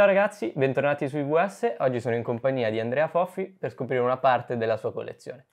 Ciao ragazzi, bentornati su IVS, oggi sono in compagnia di Andrea Foffi per scoprire una parte della sua collezione.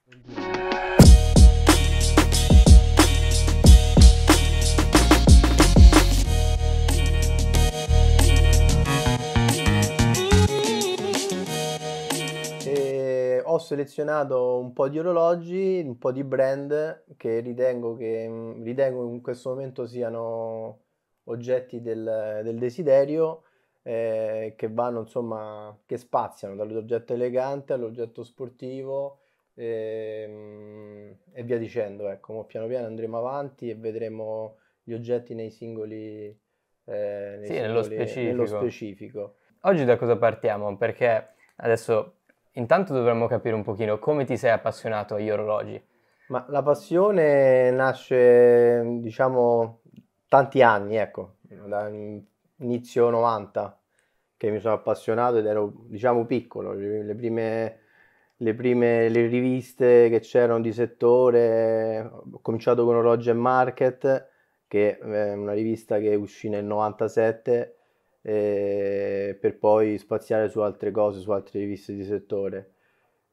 E ho selezionato un po' di orologi, un po' di brand che ritengo, che, ritengo in questo momento siano oggetti del, del desiderio eh, che vanno insomma, che spaziano dall'oggetto elegante all'oggetto sportivo e, ehm, e via dicendo. Ecco, piano piano andremo avanti e vedremo gli oggetti nei singoli... Eh, nei sì, singoli, nello, specifico. nello specifico. Oggi da cosa partiamo? Perché adesso intanto dovremmo capire un pochino come ti sei appassionato agli orologi. Ma la passione nasce, diciamo, tanti anni, ecco, da inizio 90 che mi sono appassionato ed ero diciamo piccolo, le prime, le prime le riviste che c'erano di settore, ho cominciato con Orologe Market, che è una rivista che uscì nel 97 eh, per poi spaziare su altre cose, su altre riviste di settore.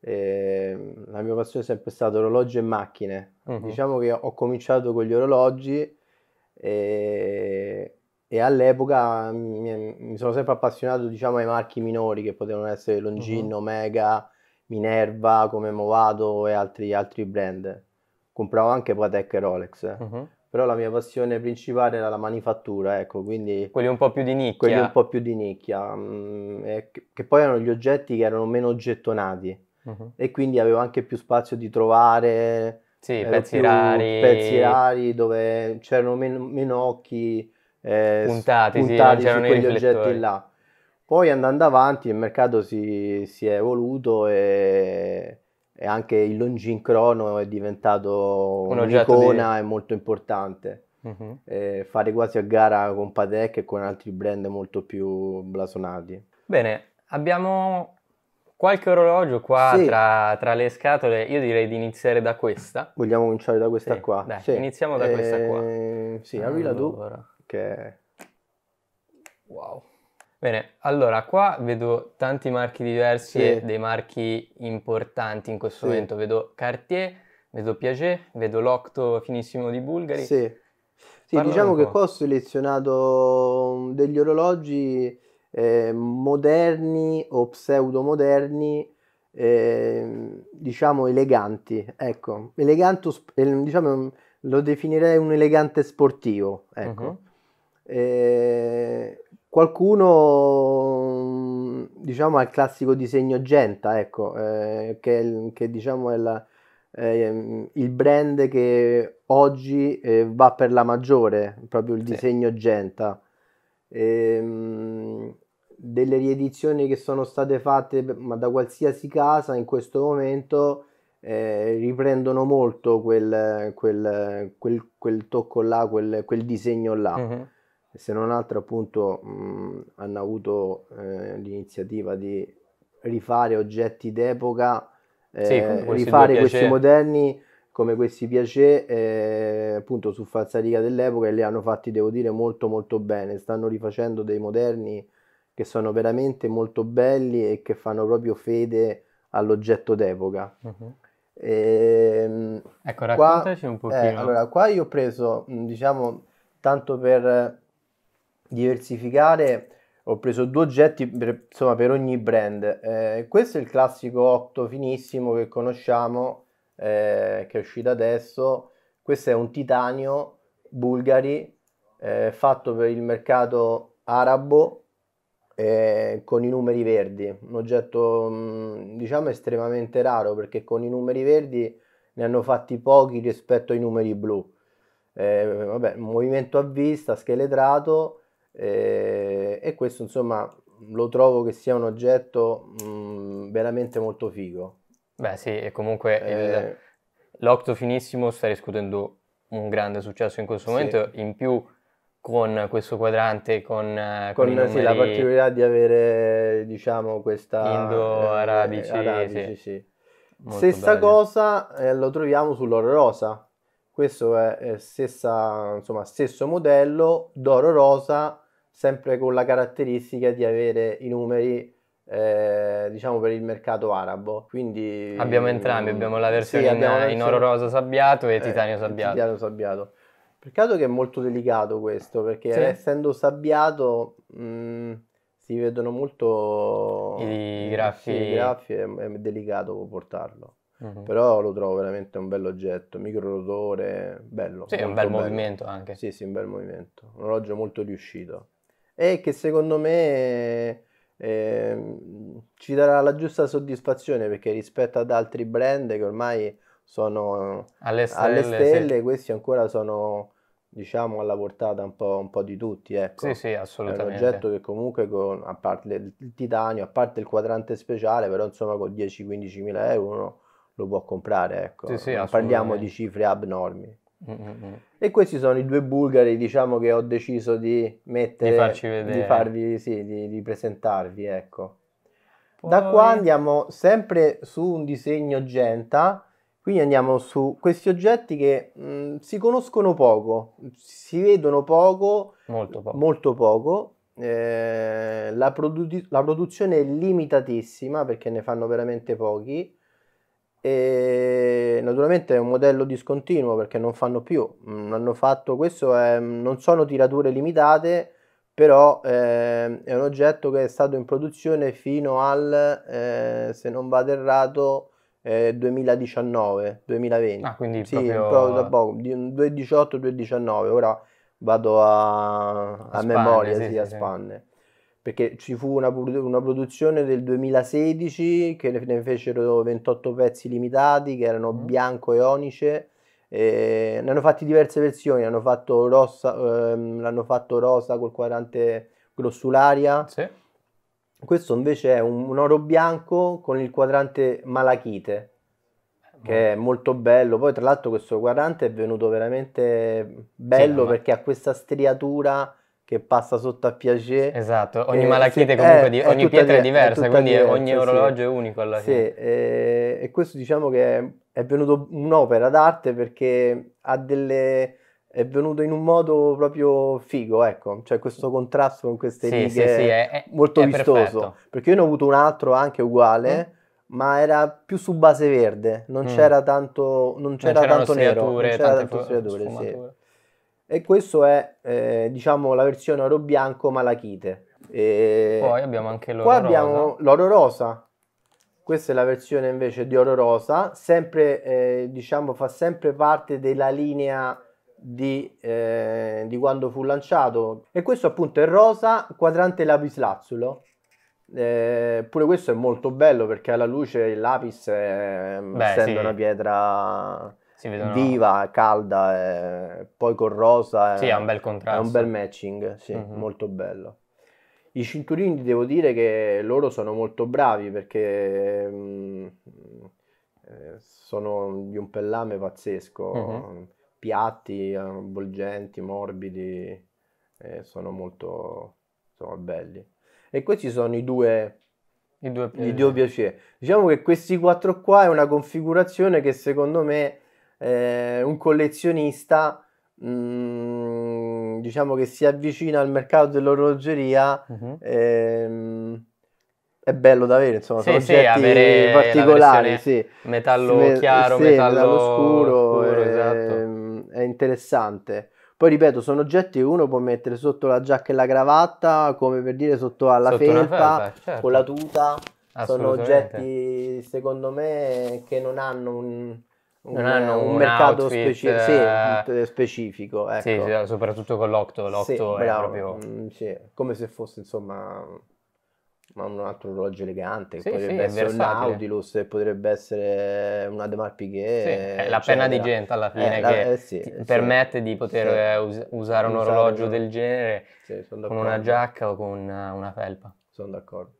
Eh, la mia passione è sempre stata orologi e macchine. Uh-huh. Diciamo che ho cominciato con gli orologi e e all'epoca mm, mi, mi, sono sempre appassionato diciamo ai marchi minori che potevano essere Longin, uh-huh. Mhm. Mega, Minerva, come Movado e altri, altri brand. Compravo anche Patek e Rolex. Uh-huh però la mia passione principale era la manifattura, ecco, quindi... Quelli un po' più di nicchia. Quelli un po' più di nicchia, mh, mm, che, che poi erano gli oggetti che erano meno gettonati uh-huh. e quindi avevo anche più spazio di trovare... Sì, pezzi rari. Pezzi rari dove c'erano meno, meno occhi eh, puntati, puntati sì, su quegli oggetti là. Poi andando avanti il mercato si, si è evoluto e, e, anche il longincrono è diventato Un un'icona di... e molto importante. Uh-huh. E fare quasi a gara con Patek e con altri brand molto più blasonati. Bene, abbiamo qualche orologio qua sì. tra, tra, le scatole. Io direi di iniziare da questa. Vogliamo cominciare da questa sì, qua? Dai, sì. iniziamo da eh, questa qua. Ehm, sì, allora. tu che... Wow. Bene, allora qua vedo tanti marchi diversi sì. e dei marchi importanti in questo sì. momento. Vedo Cartier, vedo Piaget, vedo l'Octo finissimo di Bulgari. Sì, sì diciamo che qua ho selezionato mm, degli orologi eh, moderni o pseudomoderni, eh, diciamo eleganti, ecco, elegante diciamo mm, lo definirei un elegante sportivo, ecco. Uh-huh. Eh, qualcuno diciamo ha il classico disegno genta, ecco, eh, che, che, diciamo è la, eh, il brand che oggi eh, va per la maggiore, proprio il sì. disegno genta. Ehm, delle riedizioni che sono state fatte ma da qualsiasi casa in questo momento eh, riprendono molto quel, quel, quel, quel tocco là, quel, disegno là. Uh-huh se non altro appunto mh, hanno avuto eh, l'iniziativa di rifare oggetti d'epoca, eh, sì, questi rifare questi moderni come questi Piacé eh, appunto su falsariga dell'epoca e li hanno fatti devo dire molto molto bene, stanno rifacendo dei moderni che sono veramente molto belli e che fanno proprio fede all'oggetto d'epoca. Uh-huh. Mhm. E, ehm, ecco, raccontaci qua, un pochino. Eh, allora, qua io ho preso, diciamo, tanto per diversificare ho preso due oggetti per, insomma, per ogni brand. Eh, questo è il classico 8 finissimo che conosciamo, eh, che è uscito adesso. Questo è un titanio bulgari eh, fatto per il mercato arabo eh, con i numeri verdi. Un oggetto mh, mm, diciamo estremamente raro perché con i numeri verdi ne hanno fatti pochi rispetto ai numeri blu. Eh, vabbè, movimento a vista, scheletrato e, eh, e questo insomma lo trovo che sia un oggetto mh, veramente molto figo. Beh sì, e comunque eh... l'Octo Finissimo sta riscuotendo un grande successo in questo sì. momento, in più con questo quadrante, con, eh, con, con sì, la particolarità di avere diciamo questa... Indo-arabici, eh, sì. sì. Stessa bello. cosa eh, lo troviamo sull'oro rosa, questo è eh, stessa, insomma, stesso modello d'oro rosa sempre con la caratteristica di avere i numeri eh, diciamo per il mercato arabo. Quindi abbiamo entrambi, um, abbiamo la versione, sì, abbiamo in, in, oro rosa sabbiato e eh, titanio sabbiato. Titanio sabbiato. Peccato che è molto delicato questo, perché sì. essendo sabbiato mh, mm, si vedono molto i graffi. I graffi è, è delicato portarlo. Mm-hmm. Però lo trovo veramente un bel oggetto, micro rotore, bello. Sì, un bel bello. movimento anche. Sì, sì, un bel movimento. Un orologio molto riuscito e che secondo me eh, ci darà la giusta soddisfazione perché rispetto ad altri brand che ormai sono alle stelle, alle stelle sì. questi ancora sono diciamo alla portata un po', un po di tutti ecco. sì sì assolutamente è un oggetto che comunque con, a parte il titanio a parte il quadrante speciale però insomma con 10-15 mila euro uno lo può comprare ecco. sì, sì, parliamo di cifre abnormi e questi sono i due bulgari, diciamo, che ho deciso di mettere, di di, farvi, sì, di, di presentarvi, ecco. Poi... Da qua andiamo sempre su un disegno genta, quindi andiamo su questi oggetti che mh, mm, si conoscono poco, si vedono poco, molto poco. Molto poco. Eh, la, produ- la produzione è limitatissima perché ne fanno veramente pochi e naturalmente è un modello discontinuo perché non fanno più, non mm, hanno fatto questo, è, non sono tirature limitate, però eh, è un oggetto che è stato in produzione fino al, eh, se non vado errato, eh, 2019-2020. Ah, quindi sì, proprio... proprio da poco, 2018-2019, ora vado a, a, a spanne, memoria, sì, sì, a spanne perché ci fu una, una, produzione del 2016 che ne fecero 28 pezzi limitati che erano mm. bianco e onice e ne hanno fatti diverse versioni hanno fatto rossa, ehm, l'hanno fatto rosa col quadrante grossularia sì. questo invece è un, un, oro bianco con il quadrante malachite che è molto bello poi tra l'altro questo quadrante è venuto veramente bello sì, perché ha questa striatura che passa sotto a Piaget. Esatto, ogni eh, malachite comunque, eh, è, di, ogni è pietra è diversa, quindi diversa, ogni orologio è unico alla fine. Sì, eh, e, e questo diciamo che è venuto un'opera d'arte perché ha delle è venuto in un modo proprio figo, ecco, cioè questo contrasto con queste sì, righe sì, sì, è, è, molto è vistoso, perfetto. perché io ne ho avuto un altro anche uguale, mm. ma era più su base verde, non mm. c'era tanto, non c'era non tanto nero, non c'era tante tanto sfumature, sì e questo è eh, diciamo la versione oro bianco malachite. E Poi abbiamo anche l'oro qua rosa. abbiamo l'oro rosa. Questa è la versione invece di oro rosa, sempre eh, diciamo fa sempre parte della linea di, eh, di, quando fu lanciato e questo appunto è rosa quadrante lapislazzulo. Eh, pure questo è molto bello perché alla luce il lapis è, eh, Beh, essendo sì. una pietra vedono... viva, calda, eh, poi con rosa. Eh, sì, è un bel contrasto. È un bel matching, sì, mm-hmm. molto bello. I cinturini devo dire che loro sono molto bravi perché mh, mm, eh, sono di un pellame pazzesco, mm-hmm. piatti, eh, avvolgenti, morbidi, eh, sono molto sono belli. E questi sono i due i due, i due piacere. Diciamo che questi quattro qua è una configurazione che secondo me eh, un collezionista mh, mm, diciamo che si avvicina al mercato dell'orologeria uh-huh. ehm, è bello da avere, insomma, sì, sono sì, oggetti particolari, sì. metallo Me- chiaro, sì, metallo, metallo scuro, scuro è, eh, esatto. è interessante. Poi ripeto, sono oggetti che uno può mettere sotto la giacca e la cravatta, come per dire sotto alla sotto felpa, felpa eh, certo. con la tuta. Sono oggetti, secondo me, che non hanno un, non hanno un, un mercato outfit, eh. mm, specifico, sì, specifico ecco. sì, soprattutto con l'Octo, l'Octo è proprio... Mh, mm, come se fosse insomma ma un altro orologio elegante, sì, potrebbe sì, essere un Nautilus, potrebbe essere una De Marpighet. Sì, è la penna di gente alla fine eh, la, che eh, sì, permette di poter eh, us- usare un orologio del genere con una giacca o con eh, una felpa. Sono d'accordo.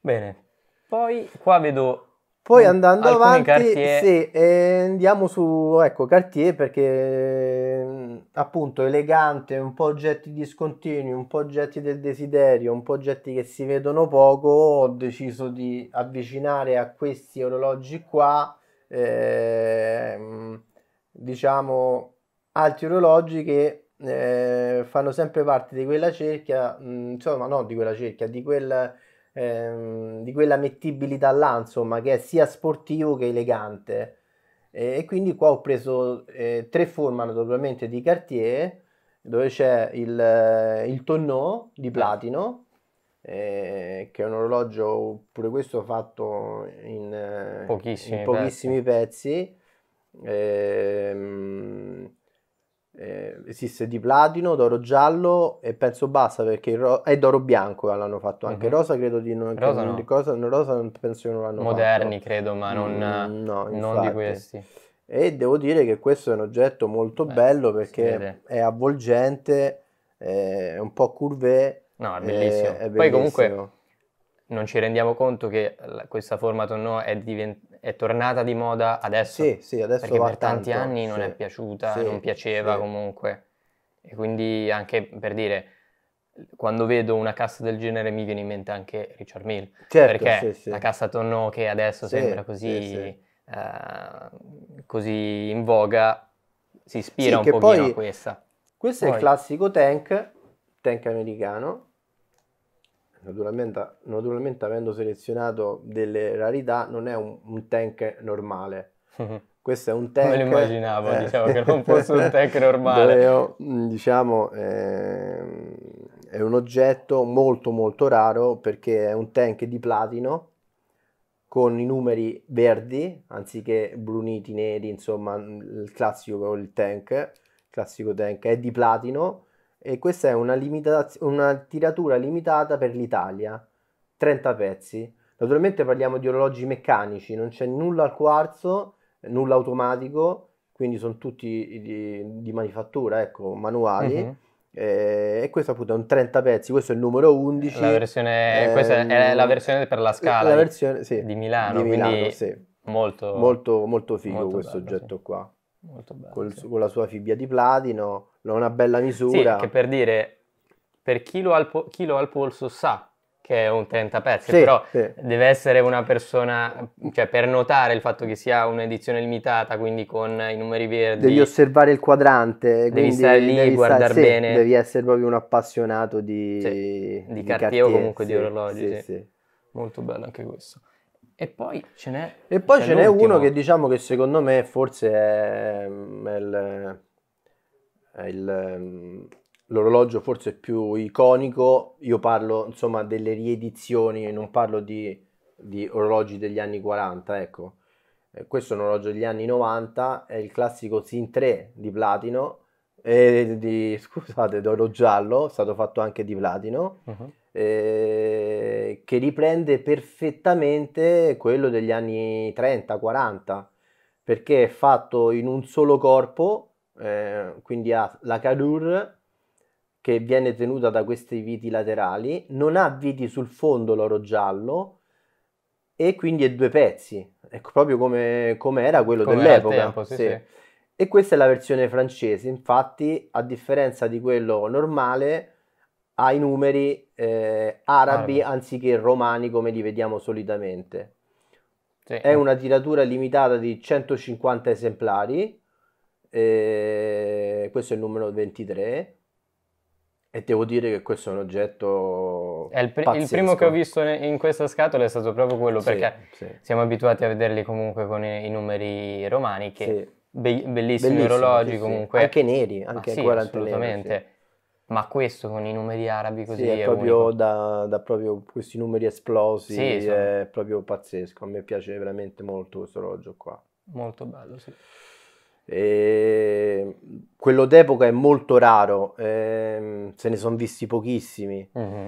Bene, poi qua vedo poi mm. andando avanti, sì, eh, andiamo su ecco, Cartier perché mm, appunto elegante, un po' oggetti discontinui, un po' oggetti del desiderio, un po' oggetti che si vedono poco, ho deciso di avvicinare a questi orologi qua, eh, diciamo, altri orologi che eh, fanno sempre parte di quella cerchia, mh, mm, insomma no di quella cerchia, di quel ehm, di quella mettibilità là, insomma, che è sia sportivo che elegante. E, e quindi qua ho preso eh, tre forme naturalmente di Cartier, dove c'è il, eh, il tonneau di platino, eh, che è un orologio pure questo fatto in eh, pochissimi, in pochissimi pezzi, pezzi. Eh, eh, esiste di platino, d'oro giallo e penso basta perché ro- è d'oro bianco l'hanno fatto anche mm-hmm. rosa credo di non rosa, credo, no. di cosa, rosa non penso che non l'hanno moderni fatto. credo ma non, mm, no, non di questi e devo dire che questo è un oggetto molto Beh, bello perché è avvolgente è un po' curve no è bellissimo, è, è bellissimo. poi comunque non ci rendiamo conto che questa forma tonnò è diventata è tornata di moda adesso. Sì, sì, adesso Perché per tanti tanto, anni non è piaciuta, sì, non piaceva sì. comunque. E quindi anche per dire, quando vedo una cassa del genere mi viene in mente anche Richard Mill. Certo, perché la cassa tonno che adesso sembra così, uh, così, in voga si ispira un pochino poi, a questa. Questo poi. è il classico tank, tank americano, naturalmente, naturalmente avendo selezionato delle rarità, non è un, un tank normale. Questo è un tank... Me lo immaginavo, eh, diciamo, che non fosse un tank normale. Io, mm, diciamo, eh, è un oggetto molto molto raro perché è un tank di platino con i numeri verdi anziché bruniti, neri, insomma mm, il classico il tank, il classico tank è di platino e questa è una, limitaz- una tiratura limitata per l'Italia, 30 pezzi. Naturalmente parliamo di orologi meccanici, non c'è nulla al quarzo, nulla automatico, quindi sono tutti di, di manifattura, ecco, manuali. Mm-hmm. e questo appunto è un 30 pezzi, questo è il numero 11. La versione, ehm, questa è la ehm, versione per la scala la versione, sì, di Milano, di Milano sì. molto, molto, molto figo molto questo bello, oggetto sì. qua. Molto bello. Col, sì. Con la sua fibbia di platino, una bella misura. Sì, che per dire, per chi lo, al, chi lo ha al polso sa che è un tentapezzi, sì, però sì. deve essere una persona, cioè per notare il fatto che sia un'edizione limitata, quindi con i numeri verdi. Devi osservare il quadrante, devi stare lì, devi guardare stare, bene. Sì, devi essere proprio un appassionato di, sì, di, di cartier, o comunque di orologi. Molto bello anche questo. E poi ce n'è, e poi cioè, ce n'è uno che diciamo che secondo me forse è, mm, il, è il, mm, l'orologio forse più iconico. Io parlo insomma delle riedizioni, non parlo di, di orologi degli anni 40, ecco. Eh, questo è un orologio degli anni 90, è il classico Sin 3 di platino, e eh, di, scusate, d'oro giallo, è stato fatto anche di platino. Uh-huh eh, che riprende perfettamente quello degli anni 30-40 perché è fatto in un solo corpo, eh, quindi ha la cadur che viene tenuta da questi viti laterali, non ha viti sul fondo l'oro giallo e quindi è due pezzi, ecco proprio come, come era quello come dell'epoca. Era tempo, sì, sì. Sì. E questa è la versione francese, infatti a differenza di quello normale ai numeri eh, arabi ah, anziché romani come li vediamo solitamente. Sì. È una tiratura limitata di 150 esemplari, eh, questo è il numero 23 e devo dire che questo è un oggetto... È il, pr- il, primo che ho visto in questa scatola è stato proprio quello perché sì, siamo abituati a vederli comunque con i, i numeri romani che... Be- bellissimi, bellissimi orologi comunque anche neri anche ah, sì, assolutamente nero, ma questo con i numeri arabi così sì, è, è proprio da, da, proprio questi numeri esplosi, sì, sono... è proprio pazzesco. A me piace veramente molto questo orologio qua. Molto bello, sì. E... Quello d'epoca è molto raro, ehm, se ne sono visti pochissimi. Mm-hmm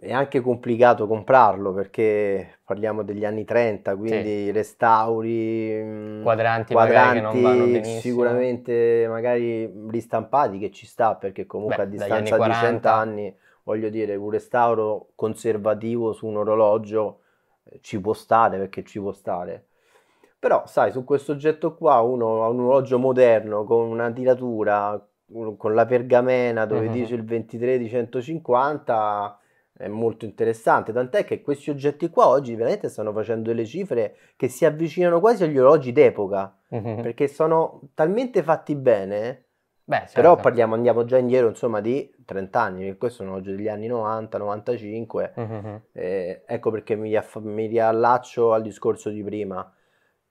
è anche complicato comprarlo perché parliamo degli anni 30, quindi sì. restauri, mm, quadranti, quadranti non vanno benissimo. sicuramente magari ristampati che ci sta perché comunque Beh, a distanza di 40. 100 anni, voglio dire, un restauro conservativo su un orologio eh, ci può stare perché ci può stare. Però sai, su questo oggetto qua uno ha un orologio moderno con una tiratura, con la pergamena dove mm-hmm. dice il 23 di 150 è molto interessante, tant'è che questi oggetti qua oggi veramente stanno facendo delle cifre che si avvicinano quasi agli orologi d'epoca, mm-hmm. perché sono talmente fatti bene, Beh, certo. però parliamo, andiamo già indietro insomma di 30 anni, perché questo è un orologio degli anni 90, 95, mm-hmm. eh, ecco perché mi, aff- mi riallaccio al discorso di prima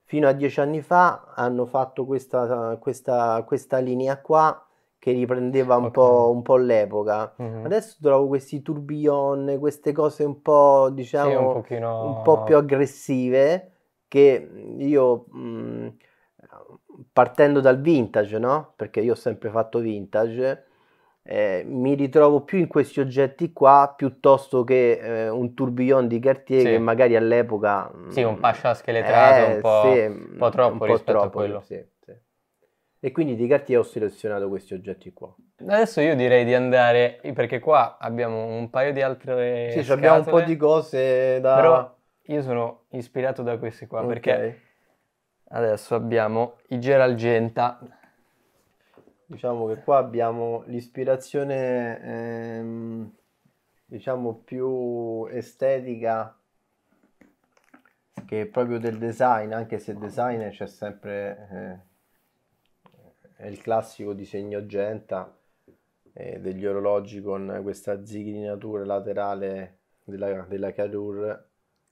fino a dieci anni fa hanno fatto questa, questa, questa linea qua che riprendeva un, okay. po', un po', l'epoca. Mm-hmm. Adesso trovo questi tourbillon, queste cose un po', diciamo, sì, un, diciamo, pochino... un, po' più aggressive che io mh, mm, partendo dal vintage, no? Perché io ho sempre fatto vintage. Eh, mi ritrovo più in questi oggetti qua piuttosto che eh, un tourbillon di Cartier sì. che magari all'epoca... Sì, un mm, pascia scheletrato eh, un, po', sì, un po' troppo un po rispetto troppo, a quello. Sì. E quindi di cartiera ho selezionato questi oggetti qua. Adesso io direi di andare, perché qua abbiamo un paio di altre Sì, scatole, abbiamo un po' di cose da... Però io sono ispirato da questi qua, okay. perché adesso abbiamo i Geralgenta. Diciamo che qua abbiamo l'ispirazione, ehm, diciamo, più estetica che proprio del design, anche se design c'è sempre... Eh, è il classico disegno genta eh, degli orologi con questa zigrinatura laterale della, della Carur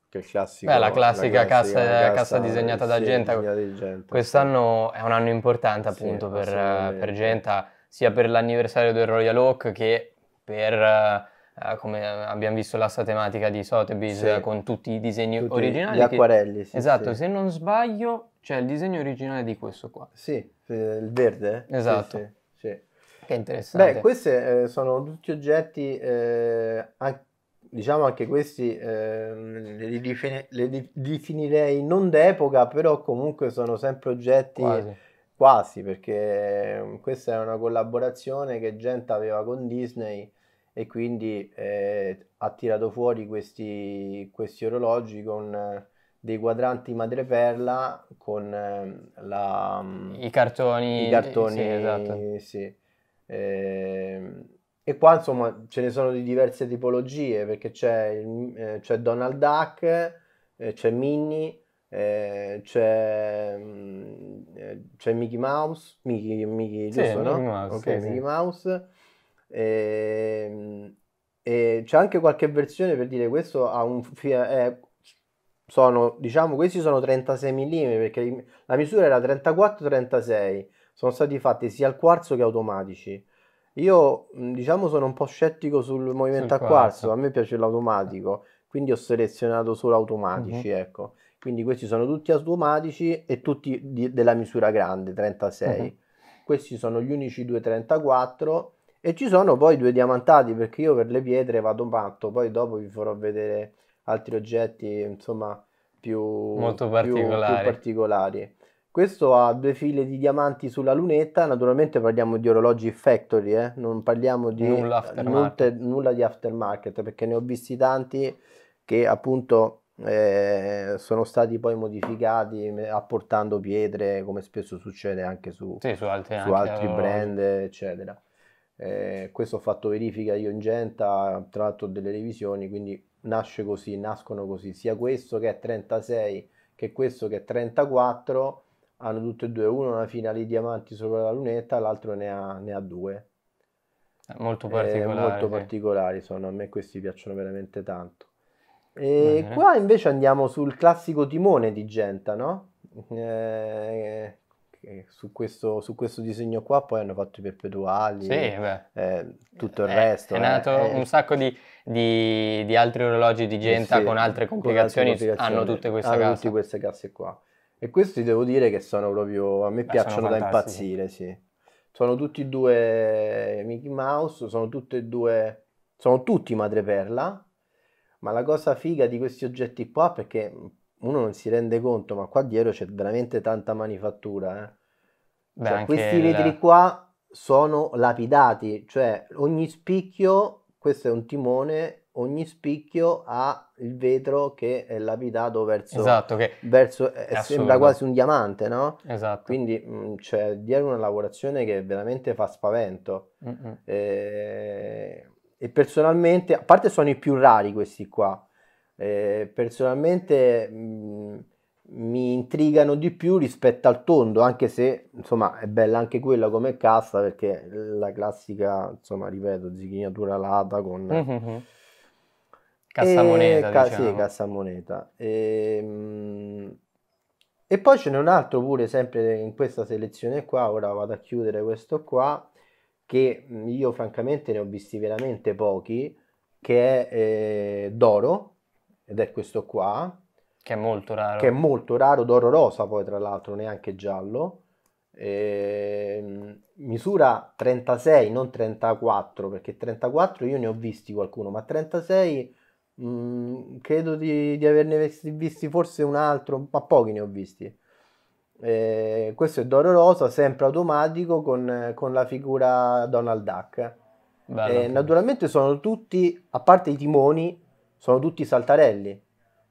che è il classico Beh, la classica, la classica cassa, cassa, cassa, disegnata sì, da Genta. Genta quest'anno sì. è un anno importante appunto sì, per, per, Genta sia per l'anniversario del Royal Oak che per eh, Uh, come abbiamo visto la tematica di Sotheby's sì. con tutti i disegni tutti originali. Gli acquarelli, sì, Esatto, sì. se non sbaglio c'è il disegno originale di questo qua. Sì, il verde. Esatto. Sì, Che interessante. Beh, questi eh, sono tutti oggetti, eh, anche, diciamo anche questi, eh, li, defini- li, definirei non d'epoca, però comunque sono sempre oggetti... Quasi. quasi perché eh, questa è una collaborazione che Gent aveva con Disney e quindi eh, ha tirato fuori questi, questi orologi con eh, dei quadranti madreperla con ehm, la, mm, i cartoni. I cartoni, sì, esatto. sì. Eh, e qua insomma ce ne sono di diverse tipologie perché c'è, eh, c'è Donald Duck, eh, c'è Minnie, eh, c'è, mm, eh, c'è Mickey Mouse, Mickey, Mickey, sì, giusto, Mickey no? Mouse, okay, sì, Mickey Mouse e, ehm, e c'è anche qualche versione per dire questo ha un è, eh, sono, diciamo, questi sono 36 mm perché la misura era 34-36, sono stati fatti sia al quarzo che automatici. Io diciamo sono un po' scettico sul movimento sul a quarzo. quarzo. a me piace l'automatico, quindi ho selezionato solo automatici, uh-huh. ecco. Quindi questi sono tutti automatici e tutti di, della misura grande, 36. Uh-huh. Mhm. Questi sono gli unici 234 e ci sono poi due diamantati perché io per le pietre vado matto, poi dopo vi farò vedere altri oggetti insomma più, Molto particolari. Più, più particolari. Questo ha due file di diamanti sulla lunetta, naturalmente parliamo di orologi factory, eh? non parliamo di nulla, nulla, nulla, di aftermarket perché ne ho visti tanti che appunto eh, sono stati poi modificati apportando pietre come spesso succede anche su, sì, su, altri, su anche altri brand eccetera. Eh, questo ho fatto verifica io in Genta, tra l'altro delle revisioni, quindi nasce così, nascono così, sia questo che è 36 che questo che è 34 hanno tutte e due, uno una fila di diamanti sopra la lunetta, l'altro ne ha, ne ha due. Molto particolari. Eh, molto eh, particolari sono, a me questi piacciono veramente tanto. E Bene. qua invece andiamo sul classico timone di Genta, no? Eh, su questo, su questo, disegno qua poi hanno fatto i perpetuali, sì, eh, tutto il è, eh, resto. È nato eh, un eh. sacco di, di, di, altri orologi di Genta sì, con altre complicazioni, con altre complicazioni, hanno tutte queste hanno casse. tutte queste casse qua. E questi devo dire che sono proprio, a me Beh, piacciono da impazzire, sì. Sono tutti e due Mickey Mouse, sono tutti e due, sono tutti madreperla, ma la cosa figa di questi oggetti qua, perché uno non si rende conto, ma qua dietro c'è veramente tanta manifattura. Eh. Beh, cioè, questi vetri il... qua sono lapidati, cioè ogni spicchio, questo è un timone, ogni spicchio ha il vetro che è lapidato verso... Esatto, che verso, eh, sembra quasi un diamante, no? Esatto. Quindi mm, c'è cioè, dietro una lavorazione che veramente fa spavento. Mm-hmm. E... Eh, e personalmente, a parte sono i più rari questi qua, eh, personalmente mh, mm, mi intrigano di più rispetto al tondo, anche se insomma è bella anche quella come cassa perché la classica, insomma, ripeto, zichinatura lata con mm, mm, eh, cassa moneta. e, ca- diciamo. sì, cassamoneta. E, ehm, e poi ce n'è un altro pure sempre in questa selezione qua, ora vado a chiudere questo qua che io francamente ne ho visti veramente pochi che è eh, d'oro ed è questo qua. Che è molto raro. Che è molto raro, d'oro rosa poi tra l'altro, neanche giallo. E... Ehm, misura 36, non 34, perché 34 io ne ho visti qualcuno, ma 36 mh, mm, credo di, di averne visti forse un altro, ma pochi ne ho visti. Eh, questo è d'oro rosa, sempre automatico con, con la figura Donald Duck. Bello, eh, naturalmente sono tutti, a parte i timoni, sono tutti saltarelli.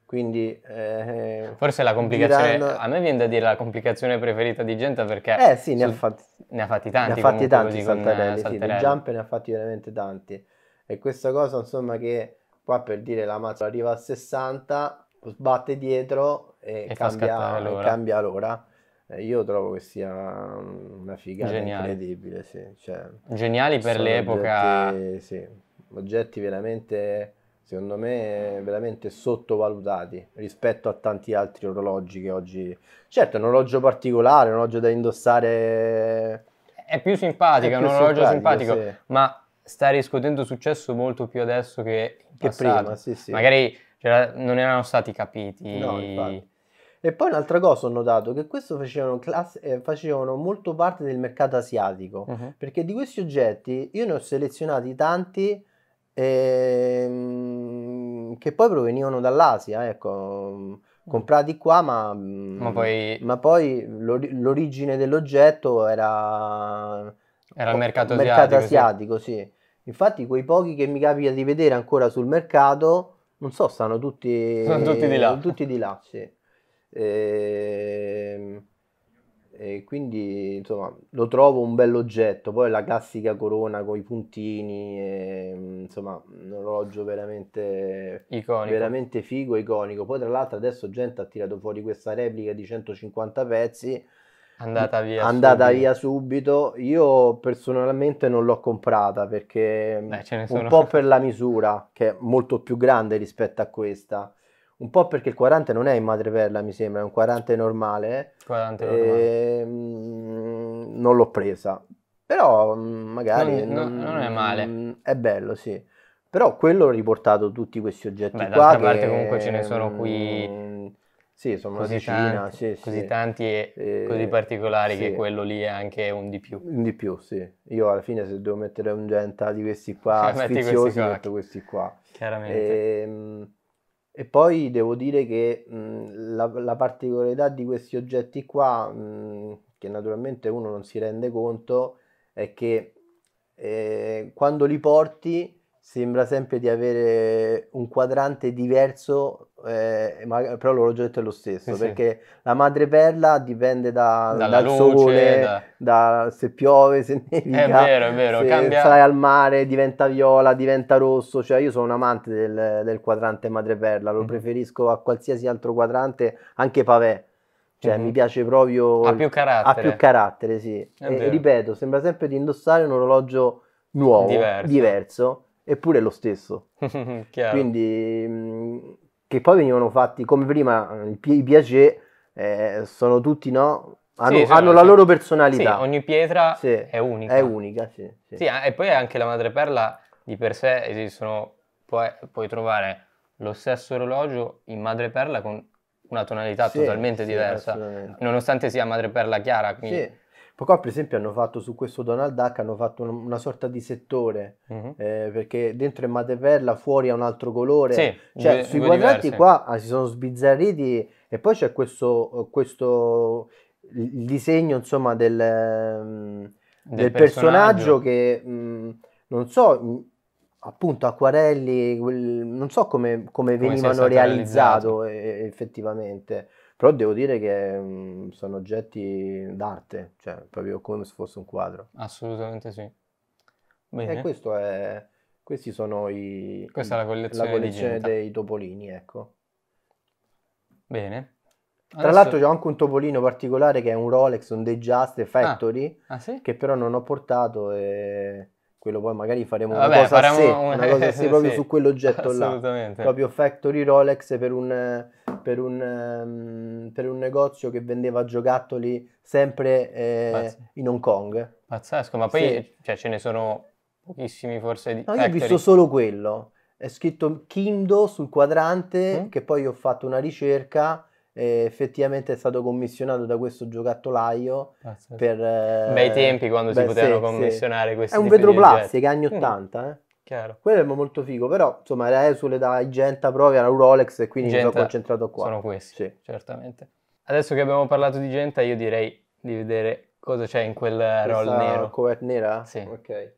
Quindi, eh, Forse la complicazione, girando... a me viene da dire la complicazione preferita di Genta perché... Eh sì, ne, su... ha, fatti, ne ha fatti tanti. Ne ha fatti tanti saltarelli, saltarelli. Sì, di jump ne ha fatti veramente tanti. E questa cosa, insomma, che qua per dire la mazza arriva a 60, sbatte dietro e, e cambia, l'ora. Cambia l'ora. Eh, io trovo che sia una figata Geniali. incredibile. Sì. Cioè, Geniali per l'epoca. Oggetti, sì, oggetti veramente secondo me veramente sottovalutati rispetto a tanti altri orologi che oggi... Certo, è un orologio particolare, un orologio da indossare... È più simpatico, è, più un orologio simpatico, simpatico sì. ma sta riscuotendo successo molto più adesso che, che prima. Sì, sì. Magari cioè, non erano stati capiti. No, e poi un'altra cosa ho notato che questo facevano, class- eh, facevano molto parte del mercato asiatico, uh-huh. perché di questi oggetti io ne ho selezionati tanti ehm, che poi provenivano dall'Asia, ecco, mm. comprati qua, ma, ma poi, ma poi l'or- l'origine dell'oggetto era, era il mercato, o, mercato asiatico, asiatico sì. sì. Infatti quei pochi che mi capita di vedere ancora sul mercato, non so, stanno tutti, sono tutti di là. Tutti di là sì. Ehm, e quindi insomma lo trovo un bell'oggetto Poi la classica corona con i puntini, e, insomma, un orologio veramente, iconico. veramente figo, iconico. Poi, tra l'altro, adesso gente ha tirato fuori questa replica di 150 pezzi. Andata via, andata subito. via subito. Io personalmente non l'ho comprata perché Beh, un po' per la misura, che è molto più grande rispetto a questa un po' perché il 40 non è in madreperla, mi sembra, è un 40 normale. 40 eh, normale. E, ehm, mh, non l'ho presa, però mh, mm, magari... Non, mh, mm, non, è male. è bello, sì. Però quello ho riportato tutti questi oggetti Beh, qua. D'altra parte che, comunque ce ne sono qui... Mm, sì, sono così decina, tanti, sì, così sì. tanti e, eh, così particolari sì. che quello lì è anche un di più. Un di più, sì. Io alla fine se devo mettere un genta di questi qua, cioè, sì, sfiziosi, metto questi qua. Chiaramente. E, ehm, e poi devo dire che mh, mhmm, la, la, particolarità di questi oggetti qua, mh, mhmm, che naturalmente uno non si rende conto, è che eh, quando li porti sembra sempre di avere un quadrante diverso, eh, ma, però l'orologio è lo stesso, sì, perché la madreperla dipende da, dal luce, sole, da... da... se piove, se nevica, è vero, è vero, se cambia... stai al mare, diventa viola, diventa rosso, cioè io sono un amante del, del quadrante madreperla, lo mm. preferisco a qualsiasi altro quadrante, anche pavè. Cioè, mm. mi piace proprio... Ha più carattere. Ha più carattere, sì. E, ripeto, sembra sempre di indossare un orologio nuovo, diverso, diverso eppure è lo stesso. Quindi, mh, mm, che poi venivano fatti, come prima, i Piaget eh, sono tutti, no? Hanno, sì, hanno la loro personalità. Sì, ogni pietra sì, è unica. È unica, sì, eh, E poi anche la madreperla di per sé esistono, puoi, puoi trovare lo stesso orologio in madreperla con una tonalità totalmente diversa, nonostante sia madreperla chiara, quindi Poco per esempio hanno fatto su questo Donald Duck, hanno fatto una sorta di settore, mm-hmm. eh, perché dentro è Matevella, fuori è un altro colore. Sì, cioè, due, sui due quadrati diverse. qua ah, si sono sbizzarriti e poi c'è questo, questo il disegno insomma del, mm, del, del personaggio. personaggio. che mh, mm, non so mm, appunto acquarelli quel, non so come, come, come venivano realizzato eh, effettivamente però devo dire che mh, mhmm, sono oggetti d'arte, cioè proprio come se fosse un quadro. Assolutamente sì. Bene. E questo è, questi sono i... Questa è la collezione, la collezione dei topolini, ecco. Bene. Tra l'altro c'è anche un topolino particolare che è un Rolex, un The Just ah. Factory, ah. Ah, sì? che però non ho portato e quello poi magari faremo Vabbè, una cosa faremo a sé, un... una cosa a sé proprio sì, su quell'oggetto là. Proprio Factory Rolex per un, per, un, ehm, per un, negozio che vendeva giocattoli sempre eh, in Hong Kong. Pazzesco, ma poi sì. cioè, ce ne sono pochissimi forse di... No, io ho visto solo quello. È scritto Kimdo sul quadrante, mm? che poi ho fatto una ricerca eh, effettivamente è stato commissionato da questo giocattolaio Pazzesco. per... Eh, Bei tempi quando beh, si potevano sì, commissionare sì. questi È un vetro plastica anni 80, mm, eh. Chiaro. Quello è molto figo, però insomma era esule da Genta proprio era un Rolex e quindi Genta mi sono concentrato qua. Sono questi, sì. certamente. Adesso che abbiamo parlato di Genta io direi di vedere cosa c'è in quel roll nero. Questa nera? Sì. Ok.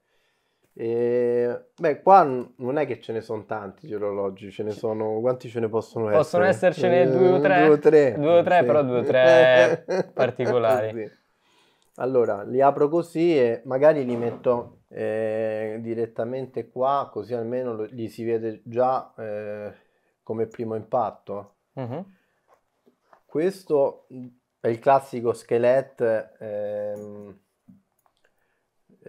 E, ehm, beh, qua non è che ce ne sono tanti gli orologi, ce ne sono quanti ce ne possono, essere? Possono essercene eh, due o tre. Due o tre, due o tre sì. però due o tre particolari. Sì. Allora, li apro così e magari li metto eh, direttamente qua, così almeno lo, li si vede già eh, come primo impatto. Mm-hmm. Questo è il classico scheletto. Ehm,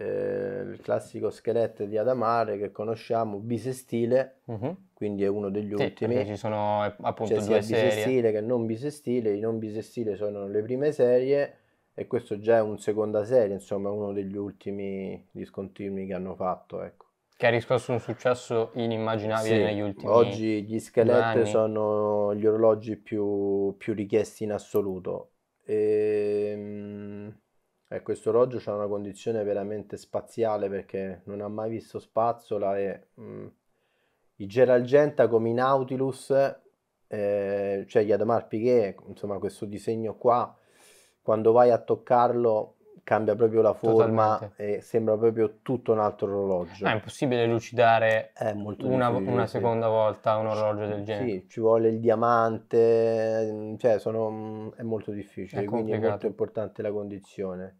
eh, il classico scheletto di Adamare che conosciamo, bisestile, uh-huh. quindi è uno degli sì, ultimi. Ci sono appunto cioè, due serie. bisestile che non bisestile, i non bisestile sono le prime serie e questo già è un seconda serie, insomma uno degli ultimi discontinui che hanno fatto, ecco. Che ha riscosso un successo inimmaginabile sì, negli ultimi anni. Oggi gli scheletto sono gli orologi più, più richiesti in assoluto. Ehm e questo orologio ha una condizione veramente spaziale perché non ha mai visto spazzola e mh, mm, i Geralgenta come i Nautilus, eh, cioè gli Adamar Piquet, insomma questo disegno qua, quando vai a toccarlo cambia proprio la forma Totalmente. e sembra proprio tutto un altro orologio. Ah, è impossibile lucidare è una, una, seconda volta un orologio del genere. Sì, ci vuole il diamante, cioè sono, mm, è molto difficile, è quindi è molto importante la condizione.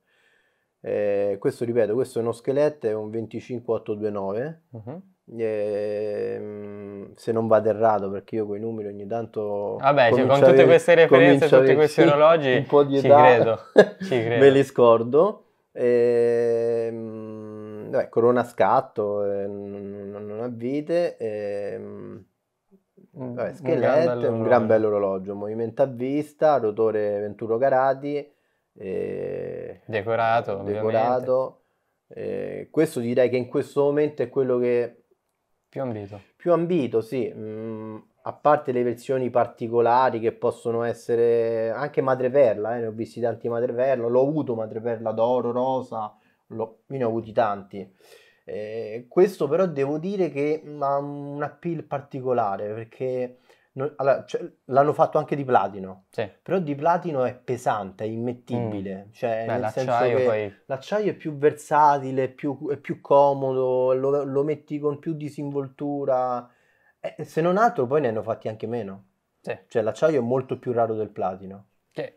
Eh, questo ripeto, questo è uno scheletto, è un 25829. Uh-huh. E, se non vado errato perché io quei numeri ogni tanto vabbè cioè, con tutte queste referenze tutti questi sì, orologi un po di età, ci credo, ci credo. me li scordo e, ehm, vabbè, corona scatto eh, non, ha vite e, ehm, vabbè, scheletto un gran, un gran bello orologio movimento a vista rotore 21 carati eh, decorato. decorato eh, questo direi che in questo momento è quello che... Più ambito. Più ambito, sì. Mm, a parte le versioni particolari che possono essere anche madreperla, eh, ne ho visti tanti madreperla, l'ho avuto madreperla d'oro, rosa, l'ho, ne ho avuti tanti. Eh, questo però devo dire che ha un appeal particolare perché non, allora, cioè, l'hanno fatto anche di platino, sì. però di platino è pesante, è immettibile. Mm. Cioè, Beh, l'acciaio, poi... l'acciaio, è più versatile, è più, è più comodo, lo, lo, metti con più disinvoltura. Eh, se non altro, poi ne hanno fatti anche meno. Sì. Cioè, l'acciaio è molto più raro del platino. Che,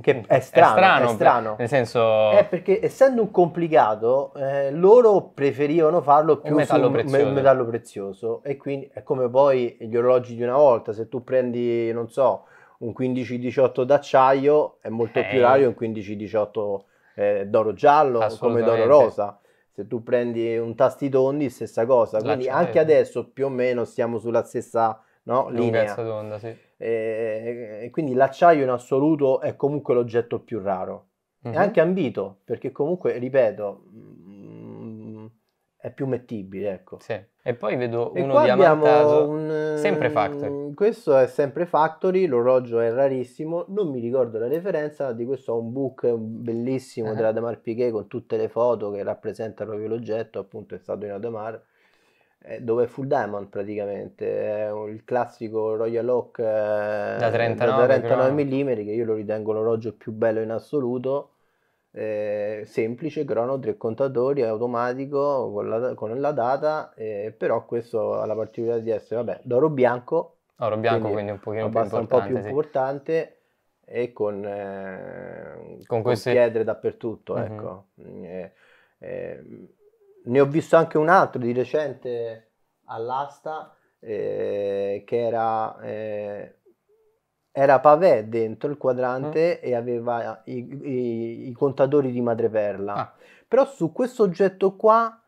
che è, strano, è, strano, è strano, Nel senso... È perché essendo un complicato, eh, loro preferivano farlo più un metallo, su, prezioso. Me, metallo prezioso. E quindi è come poi gli orologi di una volta, se tu prendi, non so, un 15-18 d'acciaio, è molto eh. più raro un 15-18 eh, d'oro giallo come d'oro rosa. Se tu prendi un tasti tondi stessa cosa. Quindi anche adesso più o meno siamo sulla stessa no, linea. d'onda, sì e quindi l'acciaio in assoluto è comunque l'oggetto più raro. Mm-hmm. È mhm. anche ambito, perché comunque, ripeto, mm, è più mettibile, ecco. Sì. E poi vedo e uno diamantato, un, sempre mm, factory. Questo è sempre factory, l'orologio è rarissimo, non mi ricordo la referenza, di questo ho un book bellissimo uh-huh. della Damar Piquet con tutte le foto che rappresentano proprio l'oggetto, appunto è stato in Adamar dove è full diamond praticamente, è il classico Royal Oak eh, da 39, da 39 mm che io lo ritengo l'orologio più bello in assoluto, eh, semplice, crono, tre contatori, automatico con la, con la data, eh, però questo ha la particolarità di essere, vabbè, d'oro bianco, oro bianco quindi, quindi un pochino più importante, un po' più sì. importante e con, eh, con, con queste... pietre dappertutto, mm-hmm. ecco. Mm, eh, ehm, ne ho visto anche un altro di recente all'asta eh, che era, eh, era Pavè dentro il quadrante mm. e aveva i, i, i, contatori di madreperla. Ah. Però su questo oggetto qua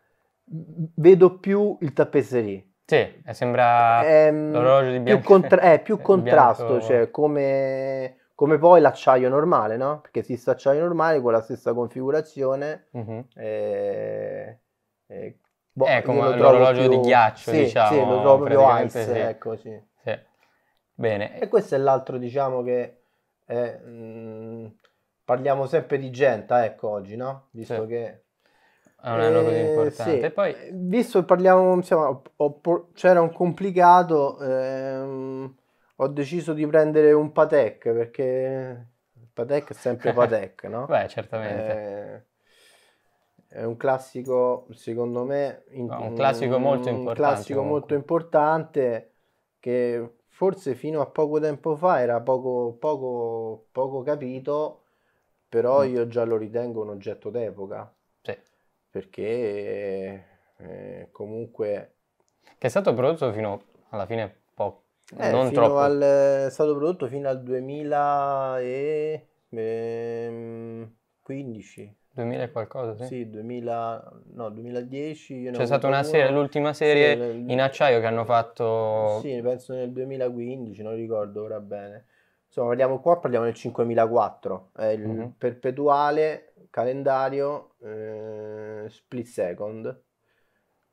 vedo più il tappezzerie. Sì, sembra ehm, l'orologio di bianco. Più, contra- eh, più contrasto, bianco... cioè come, come, poi l'acciaio normale, no? Perché esiste acciaio normale con la stessa configurazione. Mm-hmm. Eh, eh, boh, è come ecco, l'orologio più... di ghiaccio, sì, diciamo. Sì, lo trovo proprio ice, sì. ecco, sì. sì. Bene. E questo è l'altro, diciamo, che... È, eh, mh, mm, parliamo sempre di Genta, ecco, oggi, no? Visto sì. che... È una eh, cosa importante. Sì. Poi... Visto che parliamo, insomma, ho, c'era un complicato, ehm, ho deciso di prendere un Patek perché Patek è sempre Patek, no? Beh, certamente. Eh, è un classico, secondo me, in, no, un classico molto importante. Un classico molto importante che forse fino a poco tempo fa era poco, poco, poco capito, però mm. io già lo ritengo un oggetto d'epoca. Sì. Perché eh, comunque... Che è stato prodotto fino alla fine poco. Eh, non troppo. Al, è stato prodotto fino al 2015. 2000 e qualcosa, sì. Sì, 2000, no, 2010. C'è stata una serie, l'ultima serie sì, in acciaio che hanno fatto... Sì, penso nel 2015, non ricordo ora bene. Insomma, parliamo qua, parliamo del 5004. È il mm-hmm. perpetuale calendario eh, split second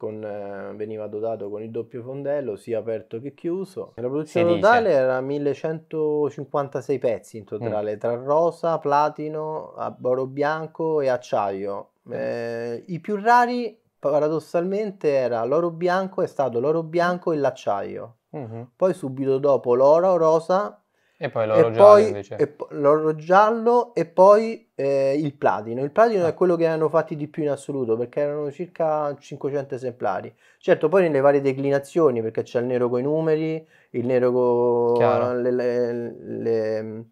con, eh, veniva dotato con il doppio fondello sia aperto che chiuso. La produzione totale era 1156 pezzi in totale mm. tra rosa, platino, oro bianco e acciaio. Mm. Eh, I più rari paradossalmente era l'oro bianco, è stato l'oro bianco e l'acciaio. Mm-hmm. Poi subito dopo l'oro rosa e poi l'oro e giallo poi, invece. E po- l'oro giallo e poi eh, il platino. Il platino ah. è quello che hanno fatti di più in assoluto perché erano circa 500 esemplari. Certo, poi nelle varie declinazioni perché c'è il nero con i numeri, il nero con, le, le, le,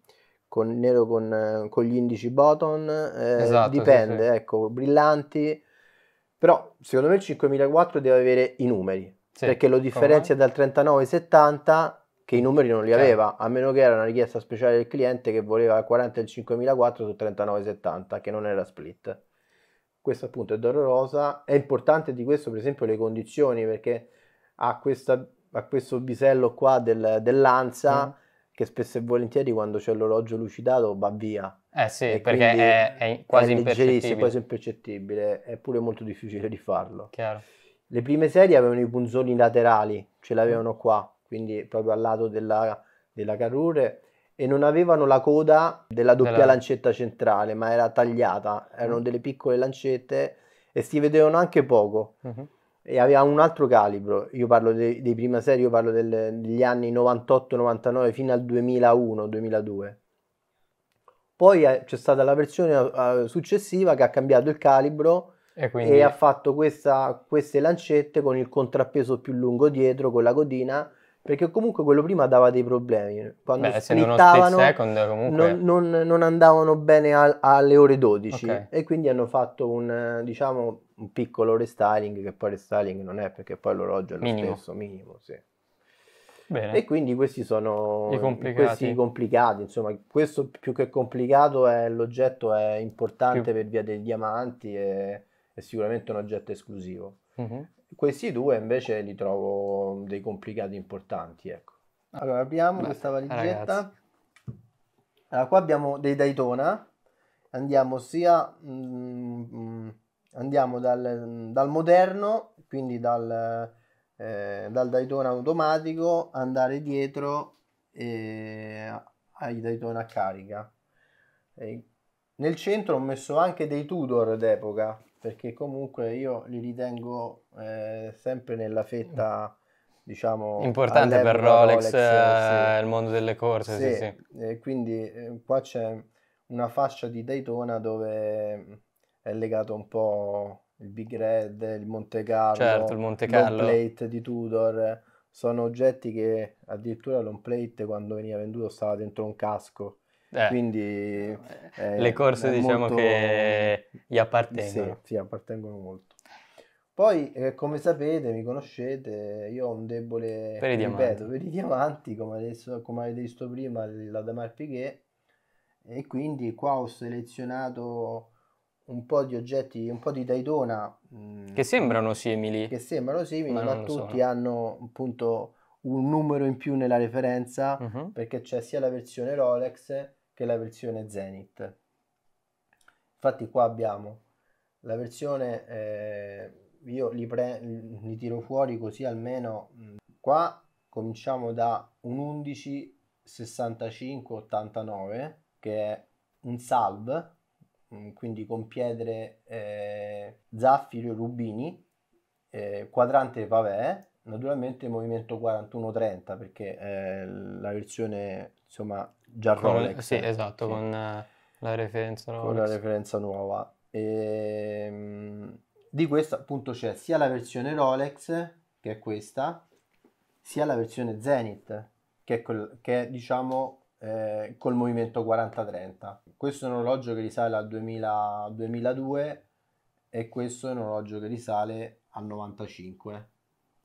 con, nero con, con gli indici button, eh, esatto, dipende, sì, sì. ecco, brillanti. Però secondo me il 5004 deve avere i numeri sì. perché lo differenzia dal 3970 che i numeri non li aveva, a meno che era una richiesta speciale del cliente che voleva 40 il 5004 su 3970, che non era split. Questo appunto è dolorosa, è importante di questo per esempio le condizioni, perché ha, questa, ha questo bisello qua del, dell'ANSA mm. che spesso e volentieri quando c'è l'orologio lucidato va via. Eh sì, e perché è, è, quasi è impercettibile. quasi impercettibile, è pure molto difficile di farlo. Chiaro. Le prime serie avevano i punzoni laterali, ce l'avevano qua quindi proprio al lato della, della carrure e non avevano la coda della doppia della... lancetta centrale, ma era tagliata, erano mm. delle piccole lancette e si vedevano anche poco. Mm-hmm. E aveva un altro calibro, io parlo dei, dei prima serie, io parlo del, degli anni 98-99 fino al 2001-2002. Poi eh, c'è stata la versione eh, successiva che ha cambiato il calibro e, quindi... e ha fatto questa, queste lancette con il contrappeso più lungo dietro, con la godina, perché comunque quello prima dava dei problemi. Quando Beh, splittavano, second, comunque... non, non, non, andavano bene al, alle ore 12 okay. e quindi hanno fatto un, diciamo, un piccolo restyling, che poi restyling non è perché poi l'orologio è lo minimo. stesso, minimo, sì. Bene. E quindi questi sono I complicati. questi complicati, insomma, questo più che complicato è l'oggetto è importante più. per via dei diamanti e è sicuramente un oggetto esclusivo. Questi due invece li trovo dei complicati importanti, ecco. Ah, allora, apriamo Beh, questa valigetta. Allora, qua abbiamo dei Daytona. Andiamo sia... Mm, mm, andiamo dal, dal, moderno, quindi dal, eh, dal Daytona automatico, andare dietro eh, ai Daytona a carica. E nel centro ho messo anche dei Tudor d'epoca, perché comunque io li ritengo eh, sempre nella fetta diciamo importante per Rolex, Rolex eh, sì. il mondo delle corse sì, sì, sì. Eh, quindi qua c'è una fascia di Daytona dove mm, è legato un po' il Big Red, il Monte Carlo, certo, il Monte Carlo. plate di Tudor sono oggetti che addirittura l'on plate quando veniva venduto stava dentro un casco eh, Quindi è, eh, eh, le corse diciamo molto... che gli appartengono. Sì, sì, appartengono molto. Poi, eh, come sapete, mi conoscete, io ho un debole per i ripeto, per i diamanti come, adesso, come avete visto prima, la Damar Piquet. E quindi qua ho selezionato un po' di oggetti, un po' di Daytona. Mm, che sembrano simili. Che sembrano simili, ma, ma tutti sono. hanno appunto un numero in più nella referenza, uh-huh. perché c'è sia la versione Rolex che la versione Zenith. Infatti qua abbiamo la versione, eh, io li, pre, li tiro fuori così almeno, mm, qua cominciamo da un 11 65 89 che è un salve mm, quindi con pietre eh, zaffiro e rubini eh, quadrante pavè naturalmente movimento 41 30 perché eh, la versione insomma già con, Rolex. Sì, esatto, sì. con eh, la referenza nuova. Con la referenza nuova. E, ehm, di questa appunto c'è sia la versione Rolex, che è questa, sia la versione Zenith, che è, col, che è diciamo eh, col movimento 40-30. Questo è un orologio che risale al 2000, 2002 e questo è un orologio che risale al 95.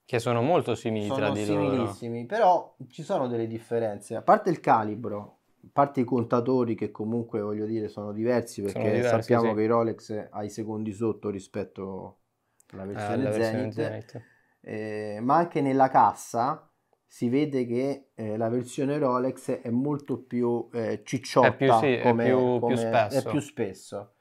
Che sono molto simili sono tra di loro. Sono similissimi, però ci sono delle differenze. A parte il calibro, parte i contatori che comunque voglio dire sono diversi perché sono diversi, sappiamo sì. che i Rolex ha i secondi sotto rispetto alla eh, versione, ah, Zenith, Eh, ma anche nella cassa si vede che eh, la versione Rolex è molto più eh, cicciotta, è più, sì, come, è più, come, più spesso. È più spesso.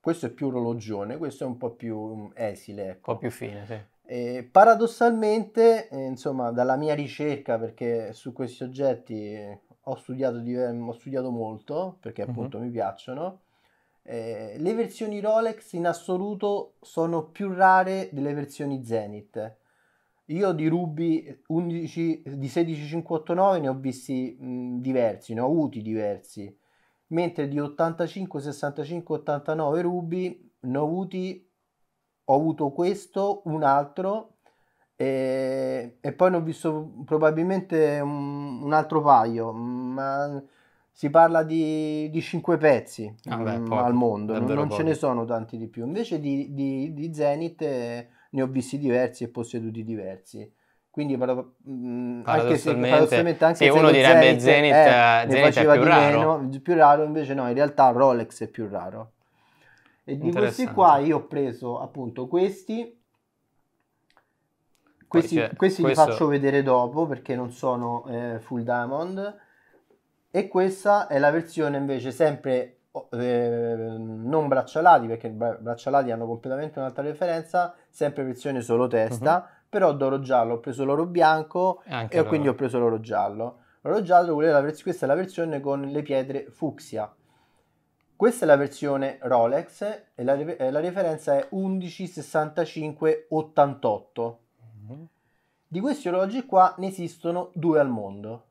questo è più orologione, questo è un po' più mm, esile. Ecco. Un po' più fine, sì. Eh, paradossalmente, eh, insomma, dalla mia ricerca, perché su questi oggetti eh, ho studiato, ho studiato molto perché mhm. appunto uh-huh. mi piacciono. Eh, le versioni Rolex in assoluto sono più rare delle versioni Zenith. Io di Ruby 11, di 16589 ne ho visti mh, diversi, ne ho avuti diversi, mentre di 85, 65, 89 Ruby ne ho avuti, ho avuto questo, un altro e, e poi ne ho visto probabilmente un, un, altro paio, ma si parla di, di 5 pezzi ah, beh, mm, poco, al mondo, non, poco. ce ne sono tanti di più. Invece di, di, di Zenith eh, ne ho visti diversi e posseduti diversi quindi parlo, mh, mm, paradossalmente, anche se, paradossalmente anche sì, uno direbbe Zenith, Zenith, eh, eh Zenith è più raro. Meno, più raro invece no in realtà Rolex è più raro e di questi qua io ho preso appunto questi questi, perché questi questo... li faccio vedere dopo perché non sono eh, full diamond. E questa è la versione invece sempre eh, non braccialati perché braccialati hanno completamente un'altra referenza, sempre versione solo testa, uh-huh. però d'oro giallo ho preso l'oro bianco Anche e l'oro. quindi ho preso l'oro giallo. L'oro giallo vers- questa è la versione con le pietre fucsia. Questa è la versione Rolex e la, la referenza è 116588. Mhm. Di questi orologi qua ne esistono due al mondo.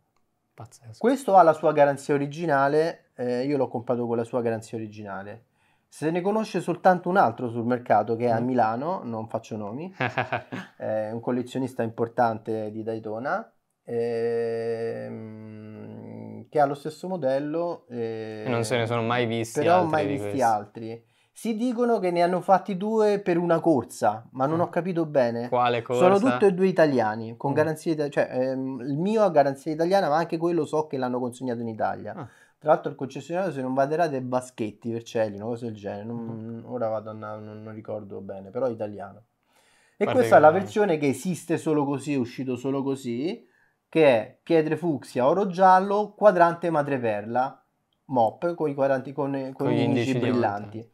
Pazzesco. Questo ha la sua garanzia originale, eh, io l'ho comprato con la sua garanzia originale. Se ne conosce soltanto un altro sul mercato che è a mm. Milano, non faccio nomi, è un collezionista importante di Daytona, ehm, che ha lo stesso modello. Eh, non se ne eh, sono mai visti però altri. Però mai visti altri. Si dicono che ne hanno fatti due per una corsa, ma non mm. ho capito bene. Quale corsa? Sono tutti e due italiani, con mm. garanzia, cioè ehm, il mio ha garanzia italiana, ma anche quello so che l'hanno consegnato in Italia. Ah. Tra l'altro il concessionario se non vado errato è Baschetti, Vercelli, una cosa del genere. Non, mm. Ora vado a, non, non, ricordo bene, però è italiano. E Guarda questa è la versione che esiste solo così, è uscito solo così, che è pietre fucsia, oro giallo, quadrante madreperla, mop con i quadranti con, con, con gli indici, indici brillanti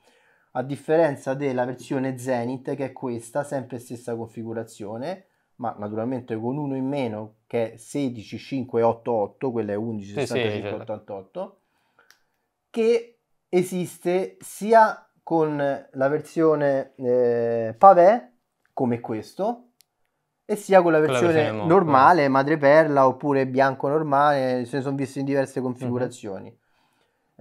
a differenza della versione Zenith che è questa, sempre stessa configurazione, ma naturalmente con uno in meno che è 16588, quella è 116588, che esiste sia con la versione eh, pavè come questo e sia con la versione, versione normale, eh. madreperla oppure bianco normale, se ne sono viste in diverse mhm. configurazioni. Mm-hmm.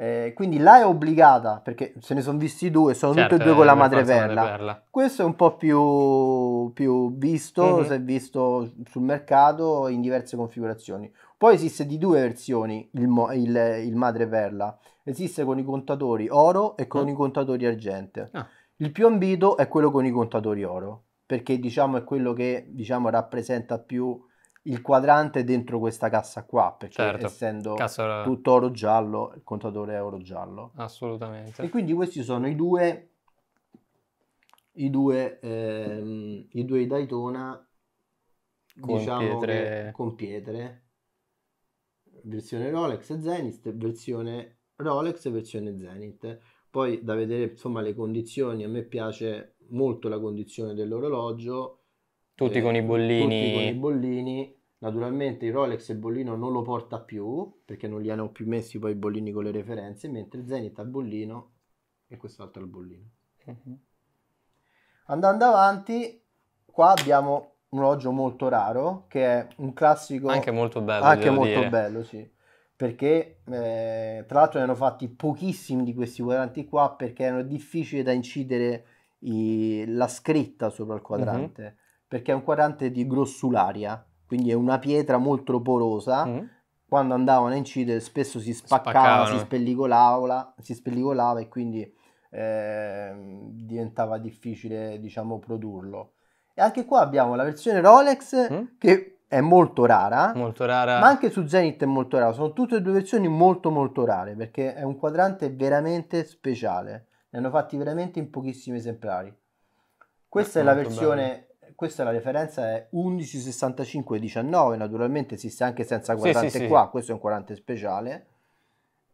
Eh, quindi là è obbligata, perché se ne sono visti due, sono certo, tutti e certo, due con eh, la madreperla. madreperla. Questo è un po' più, più visto, mm-hmm. si è visto sul mercato in diverse configurazioni. Poi esiste di due versioni il, il, il madreperla. Esiste con i contatori oro e con mm. i contatori argente. Ah. Il più ambito è quello con i contatori oro, perché diciamo è quello che diciamo, rappresenta più il quadrante dentro questa cassa qua, perché certo. essendo Cassa... tutto oro giallo, il contatore è oro giallo. Assolutamente. E quindi questi sono i due, i due, ehm, i due Daytona, con diciamo, pietre... con pietre, versione Rolex e Zenith, versione Rolex e versione Zenith. Poi da vedere insomma le condizioni, a me piace molto la condizione dell'orologio, tutti eh, con i bollini. Tutti con i bollini. Naturalmente il Rolex e il bollino non lo porta più, perché non li hanno più messi poi i bollini con le referenze, mentre Zenith ha il bollino e quest'altro ha il bollino. Uh-huh. Andando avanti, qua abbiamo un orologio molto raro, che è un classico... Anche molto bello, Anche molto dire. bello, sì. Perché, eh, tra l'altro, ne hanno fatti pochissimi di questi quadranti qua, perché erano difficili da incidere i... la scritta sopra il mhm. quadrante. Uh-huh perché è un quadrante di grossularia, quindi è una pietra molto porosa. Mm. Quando andavano a incidere spesso si spaccava, si spellicolava, si spellicolava e quindi eh, diventava difficile diciamo produrlo. E anche qua abbiamo la versione Rolex mm. che è molto rara, molto rara, ma anche su Zenith è molto rara. Sono tutte e due versioni molto molto rare perché è un quadrante veramente speciale. Ne hanno fatti veramente in pochissimi esemplari. Questa è, è la versione bello questa è la referenza è 1165-19, naturalmente esiste anche senza quadrante sì, sì, qua, sì. questo è un quadrante speciale,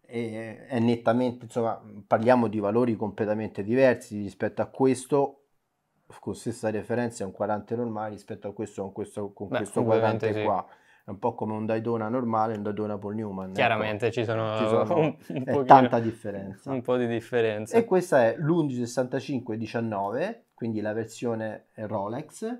e è nettamente, insomma, parliamo di valori completamente diversi rispetto a questo, con stessa referenza è un quadrante normale rispetto a questo con questo, con Beh, questo quadrante qua. È un po' come un Daidona normale e un Daidona Paul Newman. Ecco. Chiaramente ci sono, ci sono un, un pochino, tanta differenza. Un po' di differenza. E questa è l'1165-19 quindi la versione Rolex,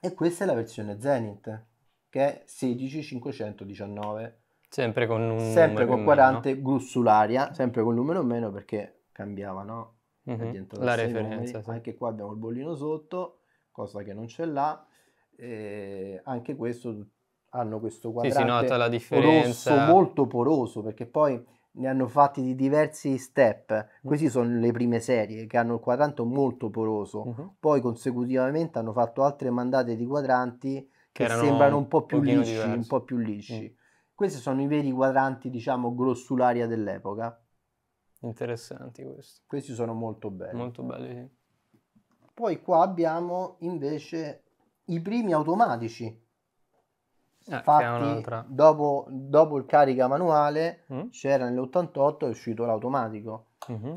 e questa è la versione Zenith, che è 16519. Sempre con un Sempre con 40 meno. grussularia, sempre con il numero meno perché cambiava, no? Mm-hmm. La referenza. Sì. Anche qua abbiamo il bollino sotto, cosa che non c'è là E anche questo hanno questo quadrante sì, si nota la differenza. rosso molto poroso perché poi ne hanno fatti di diversi step. Mm. Queste sono le prime serie che hanno il quadrante molto poroso. Uh-huh. Poi consecutivamente hanno fatto altre mandate di quadranti che, che sembrano un po' più lisci, un po' più lisci. uh Questi sono i veri quadranti, diciamo, grossularia dell'epoca. Interessanti questi. Questi sono molto belli. Molto belli, sì. Poi qua abbiamo invece i primi automatici eh, Infatti, dopo, dopo, il carica manuale mm. c'era nell'88 è uscito l'automatico. Mm-hmm.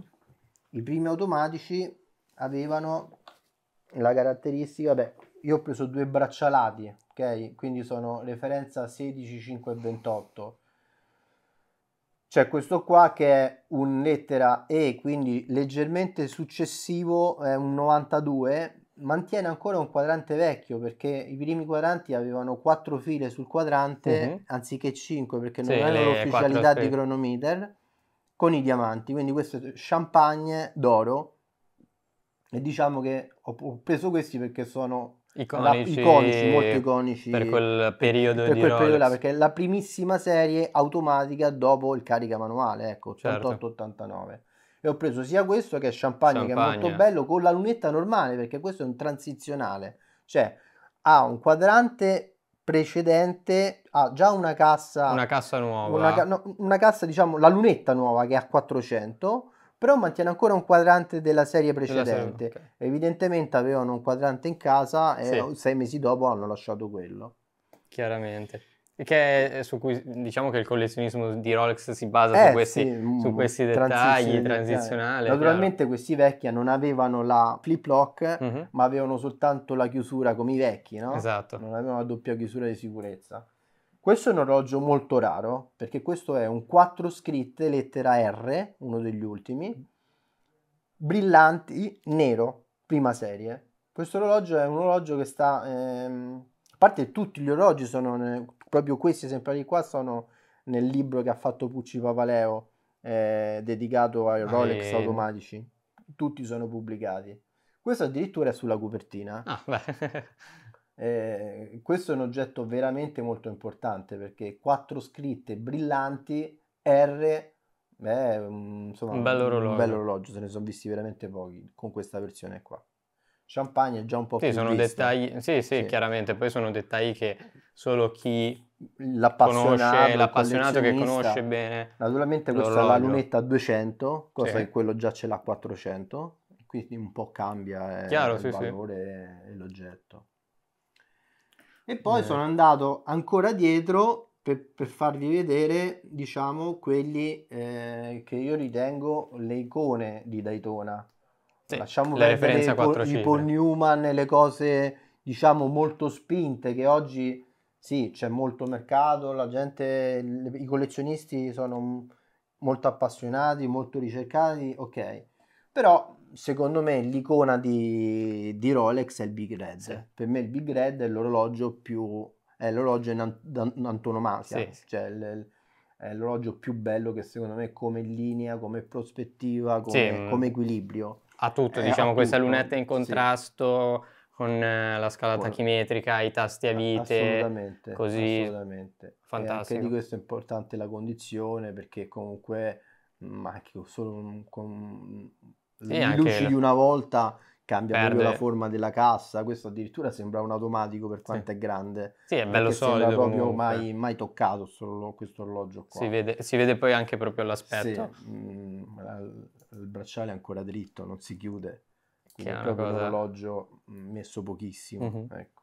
I primi automatici avevano la caratteristica, beh, io ho preso due braccialati, ok? Quindi sono referenza 16, 5 e 28. C'è questo qua che è un lettera E, quindi leggermente successivo, è un 92, mantiene ancora un quadrante vecchio perché i primi quadranti avevano quattro file sul quadrante uh-huh. anziché cinque perché non sì, avevano l'ufficialità di cronometer con i diamanti quindi questo è champagne d'oro e diciamo che ho preso questi perché sono Iconici, la, iconici, molto iconici per quel periodo per, per quel periodo là, perché è la primissima serie automatica dopo il carica manuale, ecco, 88-89 e ho preso sia questo che champagne, champagne, che è molto bello, con la lunetta normale, perché questo è un transizionale, cioè ha un quadrante precedente, ha già una cassa... Una cassa nuova. Una, no, una cassa, diciamo, la lunetta nuova che a 400, però mantiene ancora un quadrante della serie precedente. Della serie, okay. Evidentemente avevano un quadrante in casa e sì. sei mesi dopo hanno lasciato quello. Chiaramente. Che è, su cui diciamo che il collezionismo di Rolex si basa eh, su, questi, sì, mm, su questi dettagli eh, transizionali. Naturalmente questi vecchi non avevano la flip lock, mm-hmm. ma avevano soltanto la chiusura come i vecchi, no? Esatto. Non avevano la doppia chiusura di sicurezza. Questo è un orologio molto raro, perché questo è un 4 scritte lettera R, uno degli ultimi, brillanti, nero, prima serie. Questo orologio è un orologio che sta... Ehm, a parte tutti gli orologi sono eh, proprio questi esemplari qua sono nel libro che ha fatto Pucci Papaleo eh, dedicato ai Rolex e... automatici. Tutti sono pubblicati. Questo addirittura è sulla copertina. Ah, eh, questo è un oggetto veramente molto importante perché quattro scritte brillanti R beh, insomma, un, bello un bello orologio, se ne sono visti veramente pochi con questa versione qua. Champagne è già un po' sì, più sono vista. dettagli, sì, sì, sì, chiaramente, poi sono dettagli che solo chi l'appassionato, conosce, l'appassionato che conosce bene. Naturalmente questa è la lunetta 200, cosa sì. che quello già ce l'ha 400, quindi un po' cambia eh, Chiaro, il sì, valore sì. e l'oggetto. E poi eh. sono andato ancora dietro per, per farvi vedere, diciamo, quelli eh, che io ritengo le icone di Daytona. Sì, Lasciamo la perdere i, Paul, i Paul Newman e le cose diciamo molto spinte che oggi sì, c'è molto mercato, la gente, i collezionisti sono molto appassionati, molto ricercati, ok. Però secondo me l'icona di, di Rolex è il Big Red. Sì. Per me il Big Red è l'orologio più è l'orologio in, in antonomasia, sì, cioè l, è l'orologio più bello che secondo me come linea, come prospettiva, come, mm. come equilibrio ha tutto, eh, diciamo, questa tutto. lunetta in contrasto sì. con eh, la scala tachimetrica, i tasti a vite. Assolutamente, così assolutamente. Fantastico. E anche di questo è importante la condizione perché comunque ma mm, anche solo con le luci di una volta cambia perde. proprio la forma della cassa. Questo addirittura sembra un automatico per quanto sì. è grande. Sì, è bello solido. Non proprio mai, mai, toccato questo orologio qua. Si vede, si vede, poi anche proprio l'aspetto. Sì, mm, il bracciale è ancora dritto, non si chiude. Quindi è proprio cosa... un orologio mm, messo pochissimo. Uh-huh. Ecco.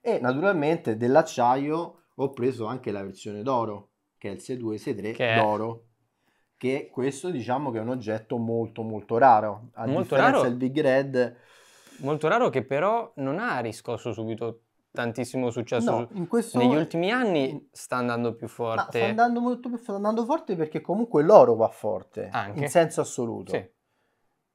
E naturalmente dell'acciaio ho preso anche la versione d'oro, che è il 6.2, 6.3 che d'oro. Che questo diciamo che è un oggetto molto molto raro. A molto differenza raro. del Big Red... Molto raro che però non ha riscosso subito tantissimo successo no, su... questo... negli ultimi anni sta andando più forte ma sta andando molto più sta andando forte perché comunque l'oro va forte Anche. in senso assoluto sì.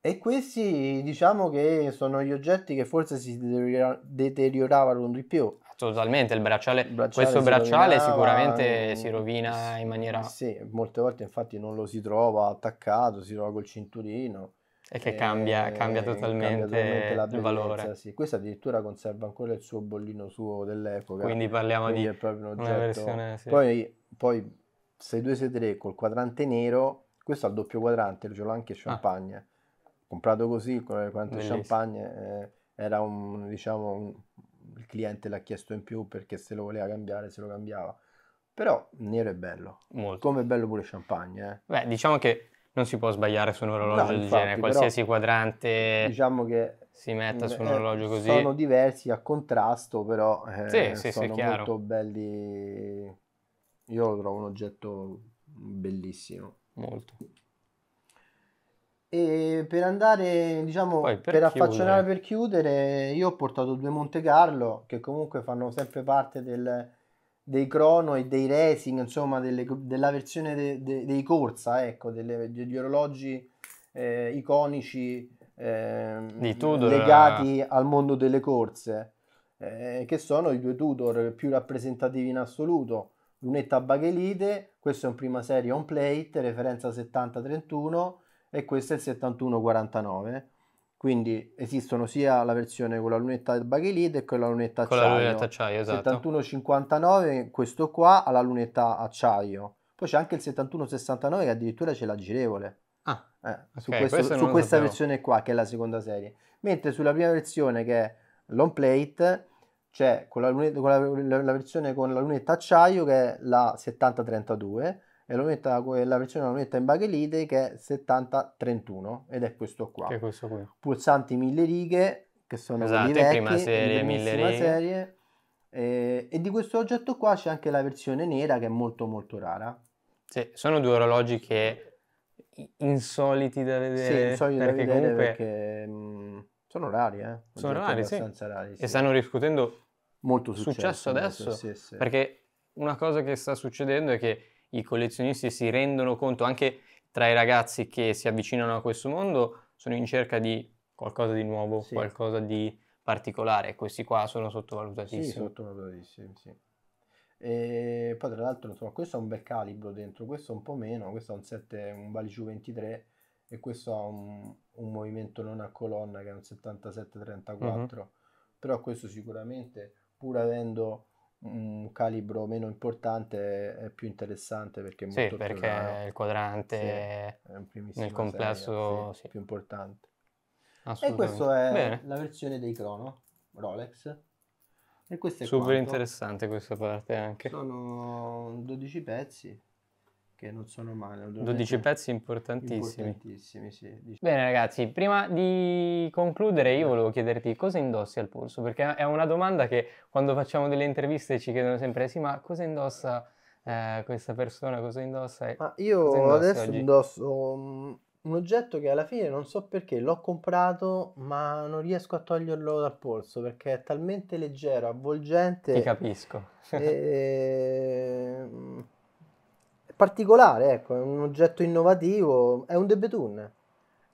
e questi diciamo che sono gli oggetti che forse si deterioravano di più totalmente il bracciale, il bracciale questo bracciale sicuramente si rovina in maniera sì molte volte infatti non lo si trova attaccato si trova col cinturino e che cambia, cambia, totalmente ehm, cambia, totalmente, il valore. Sì. Questo addirittura conserva ancora il suo bollino suo dell'epoca. Quindi parliamo quindi di un una versione... Sì. Poi, poi 6 col quadrante nero, questo ha il doppio quadrante, ce l'ho anche ah. champagne. Ah. Comprato così, il quadrante champagne eh, era un, diciamo, un, il cliente l'ha chiesto in più perché se lo voleva cambiare se lo cambiava. Però nero è bello, Molto. come è bello pure champagne. Eh. Beh, diciamo che non si può sbagliare su un orologio no, del infatti, genere, qualsiasi però, quadrante diciamo che si metta su un eh, orologio così. Sono diversi a contrasto, però eh, sì, sono sì, molto belli. Io lo trovo un oggetto bellissimo. Molto. E per andare, diciamo, Poi per, per affacciare per chiudere, io ho portato due Monte Carlo che comunque fanno sempre parte del, dei crono e dei racing, insomma, delle, della versione de, de, dei corsa, ecco, delle, degli orologi eh, iconici ehm, eh, legati al mondo delle corse, eh, che sono i due Tudor più rappresentativi in assoluto. Lunetta Baghelite, questo è un prima serie on plate, referenza 70-31 e questo è il 71-49 quindi esistono sia la versione con la lunetta baghelite e con la lunetta acciaio. Con la lunetta acciaio, esatto. 7159, questo qua ha la lunetta acciaio. Poi c'è anche il 7169 che addirittura c'è la girevole. Ah, eh, su, okay, questo, su questa versione qua, che è la seconda serie. Mentre sulla prima versione, che è l'on plate, c'è con, la, lunetta, con la, la, la versione con la lunetta acciaio che è la 7032 e lo metto la persona lo metta in baghelite che è 7031 ed è questo qua. Che è questo qui. Pulsanti mille righe che sono esatto, vecchi, prima serie, mille righe. Serie, eh, e di questo oggetto qua c'è anche la versione nera che è molto molto rara. Sì, sono due orologi che insoliti da vedere. Sì, insoliti da vedere comunque... perché mh, mm, sono rari, eh. Sono rari, sì. rari, sì. E stanno riscutendo molto successo, successo adesso. Sì, sì. Perché una cosa che sta succedendo è che i collezionisti si rendono conto anche tra i ragazzi che si avvicinano a questo mondo sono in cerca di qualcosa di nuovo, sì. qualcosa di particolare. Questi qua sono sottovalutatissimi. Sì, sottovalutatissimi, sì. E poi tra l'altro, insomma, questo ha un bel calibro dentro, questo un po' meno, questo ha un 7, un Baliciu 23 e questo ha un, un, movimento non a colonna che è un 77-34, mm-hmm. però questo sicuramente, pur avendo un calibro meno importante è più interessante perché è molto sì, perché raro. il quadrante sì, nel complesso serie, sì, più importante. E questa è Bene. la versione dei Chrono Rolex. E questo è Super quanto. interessante questa parte anche. Sono 12 pezzi che non sono male. 12 pezzi importantissimi. importantissimi sì. Bene ragazzi, prima di concludere io volevo chiederti cosa indossi al polso, perché è una domanda che quando facciamo delle interviste ci chiedono sempre, sì ma cosa indossa eh, questa persona, cosa indossa? Ma io indossa adesso oggi? indosso un oggetto che alla fine non so perché l'ho comprato ma non riesco a toglierlo dal polso perché è talmente leggero, avvolgente. Ti capisco. e... Mm, particolare, ecco, è un oggetto innovativo, è un db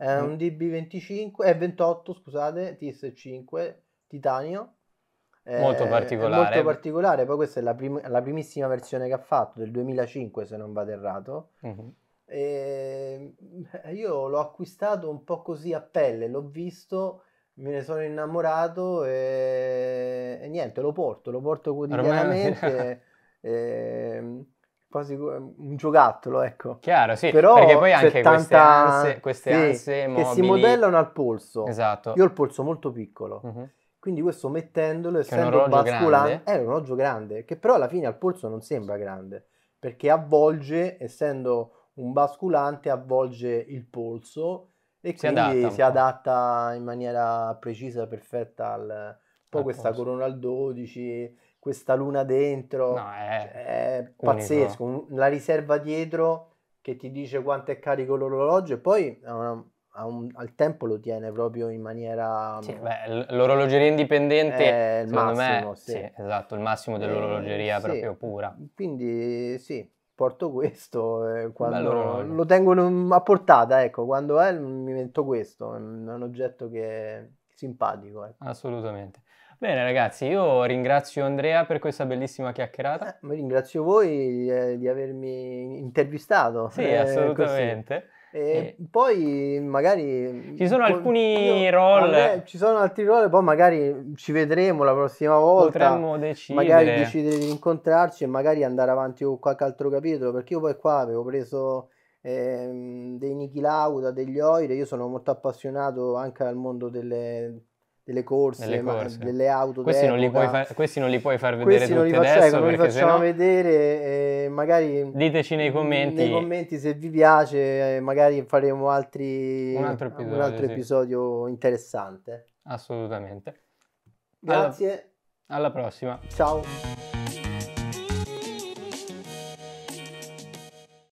è mm. un DB25, eh, eh, è 28, scusate, TS5, titanio. molto particolare. molto particolare, poi questa è la, prim- la, primissima versione che ha fatto, del 2005 se non vado errato. Mm-hmm. E ehm, eh, io l'ho acquistato un po' così a pelle, l'ho visto, me ne sono innamorato e, e niente, lo porto, lo porto quotidianamente. Ormai... e... Ehm, quasi un giocattolo, ecco. Chiaro, sì, Però perché poi anche 70... queste anse, queste sì, anse mobili... che si modellano al polso. Esatto. Io ho il polso molto piccolo. Mm-hmm. Quindi questo mettendolo, che essendo basculante, eh, è un orologio grande, che però alla fine al polso non sembra grande, perché avvolge, essendo un basculante, avvolge il polso e si quindi adatta si adatta in maniera precisa, perfetta al... Poi questa polso. corona al 12 questa luna dentro, no, è, cioè, è pazzesco, unico. la riserva dietro che ti dice quanto è carico l'orologio e poi a una, a un, al tempo lo tiene proprio in maniera... Sì, beh, l'orologeria indipendente è eh, il massimo, me, sì. Sì, esatto, il massimo dell'orologeria eh, proprio pura. Quindi sì, porto questo, eh, quando, lo tengo a portata, ecco, quando è mi metto questo, è un oggetto che è simpatico. Ecco. Assolutamente. Bene ragazzi, io ringrazio Andrea per questa bellissima chiacchierata. Eh, ringrazio voi eh, di avermi intervistato. Sì, eh, assolutamente. Così. E eh. poi magari ci sono alcuni io, roll vabbè, ci sono altri role, poi magari ci vedremo la prossima volta potremmo decidere magari decidere di incontrarci e magari andare avanti con qualche altro capitolo perché io poi qua avevo preso ehm, dei Niki Lauda degli Oire io sono molto appassionato anche al mondo delle delle corse, delle, corse. delle auto. Questi non, far, questi non, li puoi far vedere tutti non li facciamo, adesso. Non li facciamo no... vedere, eh, magari diteci nei commenti. nei commenti. se vi piace, eh, magari faremo altri, un altro episodio, un altro episodio sì. interessante. Assolutamente. Grazie. Alla, alla prossima. Ciao.